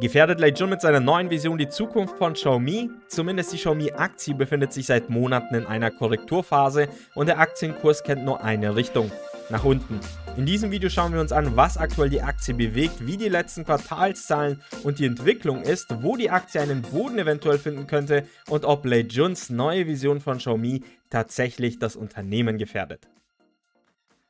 Gefährdet Lei Jun mit seiner neuen Vision die Zukunft von Xiaomi? Zumindest die Xiaomi-Aktie befindet sich seit Monaten in einer Korrekturphase und der Aktienkurs kennt nur eine Richtung, nach unten. In diesem Video schauen wir uns an, was aktuell die Aktie bewegt, wie die letzten Quartalszahlen und die Entwicklung ist, wo die Aktie einen Boden eventuell finden könnte und ob Lei Juns neue Vision von Xiaomi tatsächlich das Unternehmen gefährdet.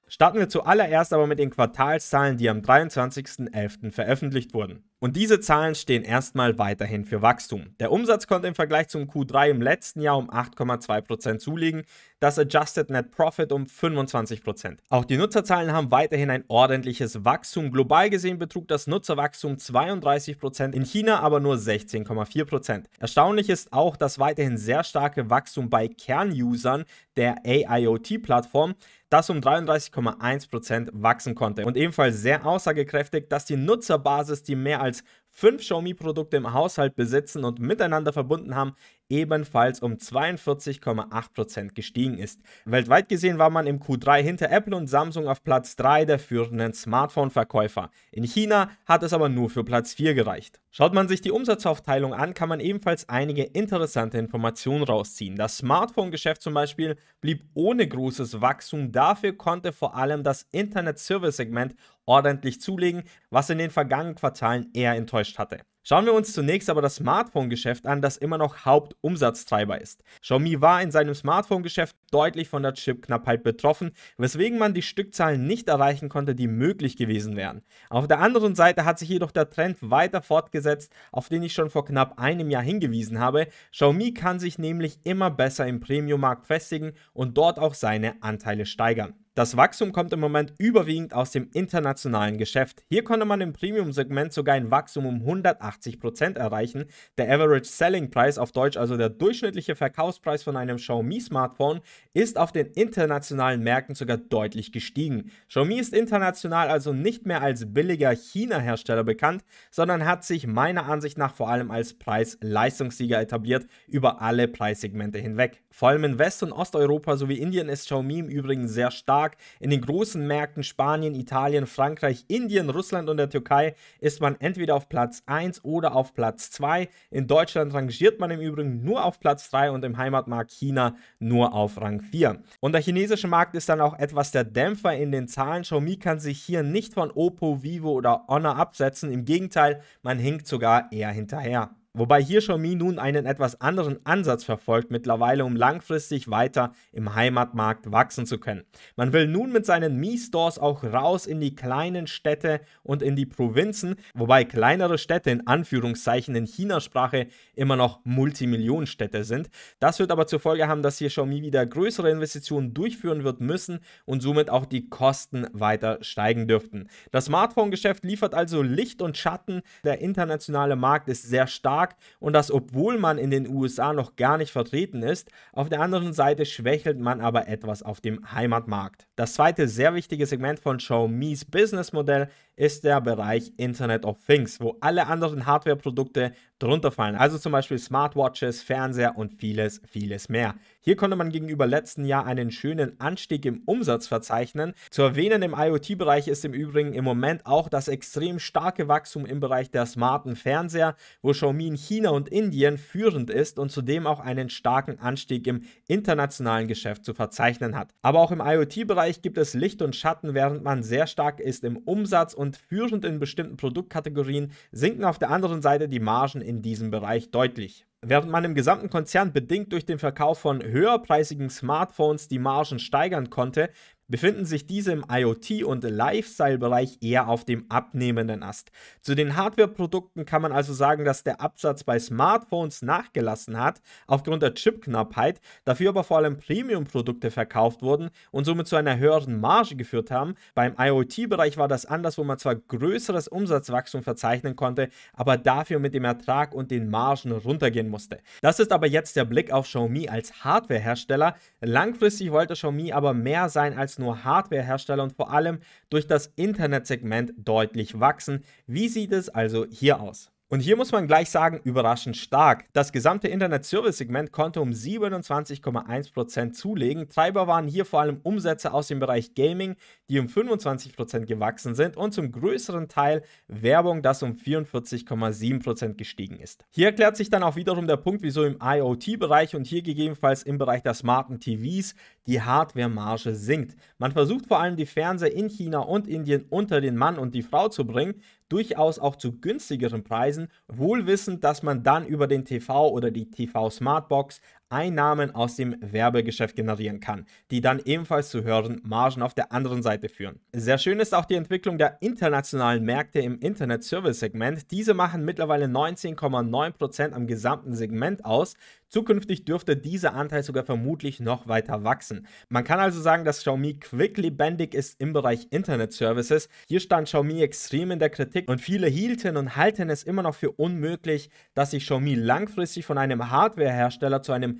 Starten wir zuallererst aber mit den Quartalszahlen, die am 23.11. veröffentlicht wurden. Und diese Zahlen stehen erstmal weiterhin für Wachstum. Der Umsatz konnte im Vergleich zum Q3 im letzten Jahr um 8,2% zulegen, das Adjusted Net Profit um 25%. Auch die Nutzerzahlen haben weiterhin ein ordentliches Wachstum. Global gesehen betrug das Nutzerwachstum 32%, in China aber nur 16,4%. Erstaunlich ist auch das weiterhin sehr starke Wachstum bei Kernusern der AIoT-Plattform, das um 33,1% wachsen konnte. Und ebenfalls sehr aussagekräftig, dass die Nutzerbasis, die mehr als fünf Xiaomi-Produkte im Haushalt besitzen und miteinander verbunden haben, ebenfalls um 42,8% gestiegen ist. Weltweit gesehen war man im Q3 hinter Apple und Samsung auf Platz 3 der führenden Smartphone-Verkäufer. In China hat es aber nur für Platz 4 gereicht. Schaut man sich die Umsatzaufteilung an, kann man ebenfalls einige interessante Informationen rausziehen. Das Smartphone-Geschäft zum Beispiel blieb ohne großes Wachstum, dafür konnte vor allem das Internet-Service-Segment ordentlich zulegen, was in den vergangenen Quartalen eher enttäuscht hatte. Schauen wir uns zunächst aber das Smartphone-Geschäft an, das immer noch Hauptumsatztreiber ist. Xiaomi war in seinem Smartphone-Geschäft deutlich von der Chipknappheit betroffen, weswegen man die Stückzahlen nicht erreichen konnte, die möglich gewesen wären. Auf der anderen Seite hat sich jedoch der Trend weiter fortgesetzt, auf den ich schon vor knapp einem Jahr hingewiesen habe. Xiaomi kann sich nämlich immer besser im Premium-Markt festigen und dort auch seine Anteile steigern. Das Wachstum kommt im Moment überwiegend aus dem internationalen Geschäft. Hier konnte man im Premium-Segment sogar ein Wachstum um 180% erreichen. Der Average Selling Price auf Deutsch, also der durchschnittliche Verkaufspreis von einem Xiaomi-Smartphone, ist auf den internationalen Märkten sogar deutlich gestiegen. Xiaomi ist international also nicht mehr als billiger China-Hersteller bekannt, sondern hat sich meiner Ansicht nach vor allem als Preis-Leistungssieger etabliert über alle Preissegmente hinweg. Vor allem in West- und Osteuropa sowie Indien ist Xiaomi im Übrigen sehr stark stark. In den großen Märkten Spanien, Italien, Frankreich, Indien, Russland und der Türkei ist man entweder auf Platz 1 oder auf Platz 2. In Deutschland rangiert man im Übrigen nur auf Platz 3 und im Heimatmarkt China nur auf Rang 4. Und der chinesische Markt ist dann auch etwas der Dämpfer in den Zahlen. Xiaomi kann sich hier nicht von Oppo, Vivo oder Honor absetzen. Im Gegenteil, man hinkt sogar eher hinterher. Wobei hier Xiaomi nun einen etwas anderen Ansatz verfolgt mittlerweile, um langfristig weiter im Heimatmarkt wachsen zu können. Man will nun mit seinen Mi-Stores auch raus in die kleinen Städte und in die Provinzen, wobei kleinere Städte in Anführungszeichen in Chinasprache immer noch Multimillionenstädte sind. Das wird aber zur Folge haben, dass hier Xiaomi wieder größere Investitionen durchführen wird müssen und somit auch die Kosten weiter steigen dürften. Das Smartphone-Geschäft liefert also Licht und Schatten. Der internationale Markt ist sehr stark stark und das obwohl man in den USA noch gar nicht vertreten ist. Auf der anderen Seite schwächelt man aber etwas auf dem Heimatmarkt. Das zweite sehr wichtige Segment von Xiaomi's Businessmodell ist der Bereich Internet of Things, wo alle anderen Hardware-Produkte drunter fallen. Also zum Beispiel Smartwatches, Fernseher und vieles, vieles mehr. Hier konnte man gegenüber letzten Jahr einen schönen Anstieg im Umsatz verzeichnen. Zu erwähnen im IoT-Bereich ist im Übrigen im Moment auch das extrem starke Wachstum im Bereich der smarten Fernseher, wo Xiaomi in China und Indien führend ist und zudem auch einen starken Anstieg im internationalen Geschäft zu verzeichnen hat. Aber auch im IoT-Bereich gibt es Licht und Schatten, während man sehr stark ist im Umsatz und und führend in bestimmten Produktkategorien, sinken auf der anderen Seite die Margen in diesem Bereich deutlich. Während man im gesamten Konzern bedingt durch den Verkauf von höherpreisigen Smartphones die Margen steigern konnte, befinden sich diese im IoT- und Lifestyle-Bereich eher auf dem abnehmenden Ast. Zu den Hardware-Produkten kann man also sagen, dass der Absatz bei Smartphones nachgelassen hat, aufgrund der Chipknappheit, dafür aber vor allem Premium-Produkte verkauft wurden und somit zu einer höheren Marge geführt haben. Beim IoT-Bereich war das anders, wo man zwar größeres Umsatzwachstum verzeichnen konnte, aber dafür mit dem Ertrag und den Margen runtergehen musste. Das ist aber jetzt der Blick auf Xiaomi als Hardware-Hersteller. Langfristig wollte Xiaomi aber mehr sein als nur Hardwarehersteller und vor allem durch das Internetsegment deutlich wachsen. Wie sieht es also hier aus? Und hier muss man gleich sagen, überraschend stark. Das gesamte Internet-Service-Segment konnte um 27,1% zulegen. Treiber waren hier vor allem Umsätze aus dem Bereich Gaming, die um 25% gewachsen sind und zum größeren Teil Werbung, das um 44,7% gestiegen ist. Hier erklärt sich dann auch wiederum der Punkt, wieso im IoT-Bereich und hier gegebenenfalls im Bereich der smarten TVs die Hardware-Marge sinkt. Man versucht vor allem die Fernseher in China und Indien unter den Mann und die Frau zu bringen, durchaus auch zu günstigeren Preisen, wohl wissend, dass man dann über den TV oder die TV Smartbox Einnahmen aus dem Werbegeschäft generieren kann, die dann ebenfalls zu höheren Margen auf der anderen Seite führen. Sehr schön ist auch die Entwicklung der internationalen Märkte im Internet-Service-Segment. Diese machen mittlerweile 19,9% am gesamten Segment aus. Zukünftig dürfte dieser Anteil sogar vermutlich noch weiter wachsen. Man kann also sagen, dass Xiaomi quick lebendig ist im Bereich Internet Services. Hier stand Xiaomi extrem in der Kritik und viele hielten und halten es immer noch für unmöglich, dass sich Xiaomi langfristig von einem Hardware-Hersteller zu einem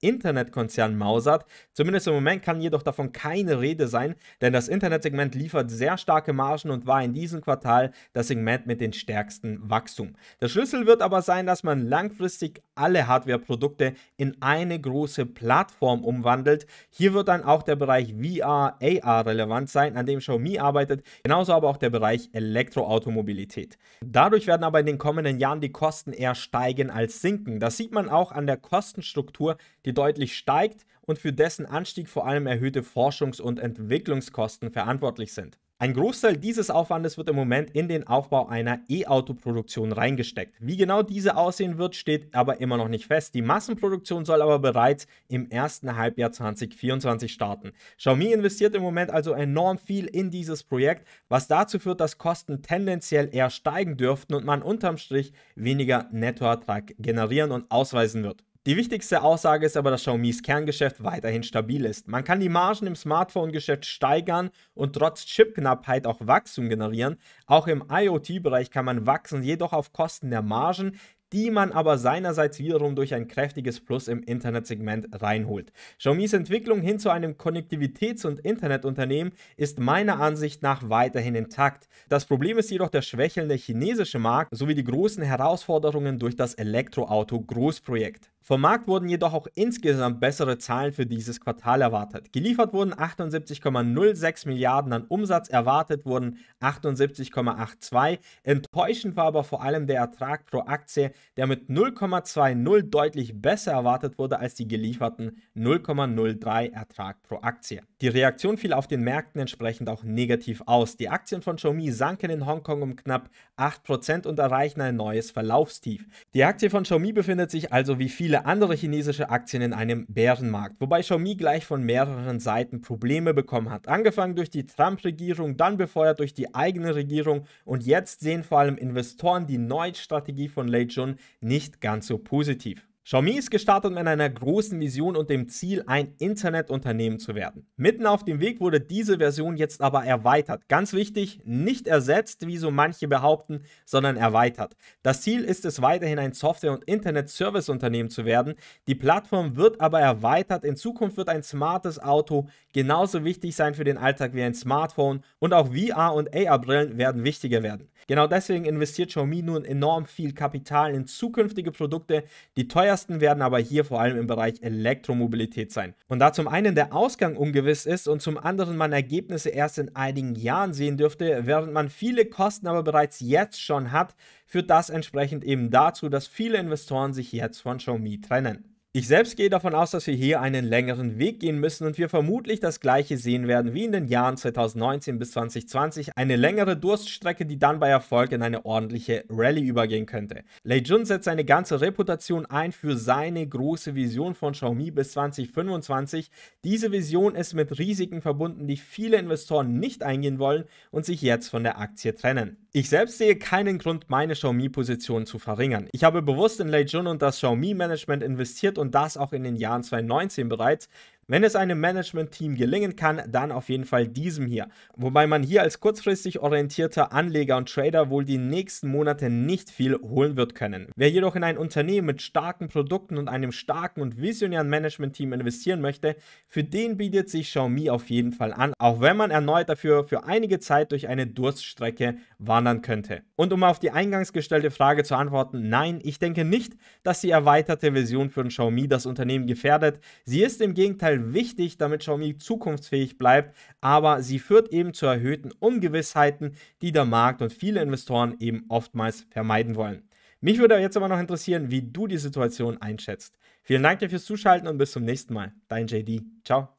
Internetkonzern mausert. Zumindest im Moment kann jedoch davon keine Rede sein, denn das Internetsegment liefert sehr starke Margen und war in diesem Quartal das Segment mit dem stärksten Wachstum. Der Schlüssel wird aber sein, dass man langfristig alle Hardware-Produkte in eine große Plattform umwandelt. Hier wird dann auch der Bereich VR, AR relevant sein, an dem Xiaomi arbeitet, genauso aber auch der Bereich Elektroautomobilität. Dadurch werden aber in den kommenden Jahren die Kosten eher steigen als sinken. Das sieht man auch an der Kostenstruktur, die deutlich steigt und für dessen Anstieg vor allem erhöhte Forschungs- und Entwicklungskosten verantwortlich sind. Ein Großteil dieses Aufwandes wird im Moment in den Aufbau einer E-Auto-Produktion reingesteckt. Wie genau diese aussehen wird, steht aber immer noch nicht fest. Die Massenproduktion soll aber bereits im ersten Halbjahr 2024 starten. Xiaomi investiert im Moment also enorm viel in dieses Projekt, was dazu führt, dass Kosten tendenziell eher steigen dürften und man unterm Strich weniger Nettoertrag generieren und ausweisen wird. Die wichtigste Aussage ist aber, dass Xiaomi's Kerngeschäft weiterhin stabil ist. Man kann die Margen im Smartphone-Geschäft steigern und trotz Chipknappheit auch Wachstum generieren. Auch im IoT-Bereich kann man wachsen, jedoch auf Kosten der Margen, die man aber seinerseits wiederum durch ein kräftiges Plus im Internetsegment reinholt. Xiaomi's Entwicklung hin zu einem Konnektivitäts- und Internetunternehmen ist meiner Ansicht nach weiterhin intakt. Das Problem ist jedoch der schwächelnde chinesische Markt sowie die großen Herausforderungen durch das Elektroauto-Großprojekt. Vom Markt wurden jedoch auch insgesamt bessere Zahlen für dieses Quartal erwartet. Geliefert wurden 78,06 Milliarden an Umsatz, erwartet wurden 78,82. Enttäuschend war aber vor allem der Ertrag pro Aktie, der mit 0,20 deutlich besser erwartet wurde als die gelieferten 0,03 Ertrag pro Aktie. Die Reaktion fiel auf den Märkten entsprechend auch negativ aus. Die Aktien von Xiaomi sanken in Hongkong um knapp 8% und erreichen ein neues Verlaufstief. Die Aktie von Xiaomi befindet sich also wie viele viele andere chinesische Aktien in einem Bärenmarkt, wobei Xiaomi gleich von mehreren Seiten Probleme bekommen hat. Angefangen durch die Trump-Regierung, dann befeuert durch die eigene Regierung und jetzt sehen vor allem Investoren die neue Strategie von Lei Jun nicht ganz so positiv. Xiaomi ist gestartet mit einer großen Vision und dem Ziel, ein Internetunternehmen zu werden. Mitten auf dem Weg wurde diese Version jetzt aber erweitert. Ganz wichtig, nicht ersetzt, wie so manche behaupten, sondern erweitert. Das Ziel ist es weiterhin, ein Software- und Internet-Service-Unternehmen zu werden. Die Plattform wird aber erweitert. In Zukunft wird ein smartes Auto genauso wichtig sein für den Alltag wie ein Smartphone und auch VR- und AR-Brillen werden wichtiger werden. Genau deswegen investiert Xiaomi nun enorm viel Kapital in zukünftige Produkte. Die teuersten werden aber hier vor allem im Bereich Elektromobilität sein. Und da zum einen der Ausgang ungewiss ist und zum anderen man Ergebnisse erst in einigen Jahren sehen dürfte, während man viele Kosten aber bereits jetzt schon hat, führt das entsprechend eben dazu, dass viele Investoren sich jetzt von Xiaomi trennen. Ich selbst gehe davon aus, dass wir hier einen längeren Weg gehen müssen und wir vermutlich das gleiche sehen werden wie in den Jahren 2019 bis 2020, eine längere Durststrecke, die dann bei Erfolg in eine ordentliche Rallye übergehen könnte. Lei Jun setzt seine ganze Reputation ein für seine große Vision von Xiaomi bis 2025. Diese Vision ist mit Risiken verbunden, die viele Investoren nicht eingehen wollen und sich jetzt von der Aktie trennen. Ich selbst sehe keinen Grund, meine Xiaomi-Position zu verringern. Ich habe bewusst in Lei Jun und das Xiaomi-Management investiert und das auch in den Jahren 2019 bereits, wenn es einem Management-Team gelingen kann, dann auf jeden Fall diesem hier. Wobei man hier als kurzfristig orientierter Anleger und Trader wohl die nächsten Monate nicht viel holen wird können. Wer jedoch in ein Unternehmen mit starken Produkten und einem starken und visionären Management-Team investieren möchte, für den bietet sich Xiaomi auf jeden Fall an, auch wenn man erneut dafür für einige Zeit durch eine Durststrecke wandern könnte. Und um auf die eingangs gestellte Frage zu antworten, nein, ich denke nicht, dass die erweiterte Version von Xiaomi das Unternehmen gefährdet. Sie ist im Gegenteil wichtig, damit Xiaomi zukunftsfähig bleibt, aber sie führt eben zu erhöhten Ungewissheiten, die der Markt und viele Investoren eben oftmals vermeiden wollen. Mich würde jetzt aber noch interessieren, wie du die Situation einschätzt. Vielen Dank dir fürs Zuschalten und bis zum nächsten Mal. Dein JD. Ciao.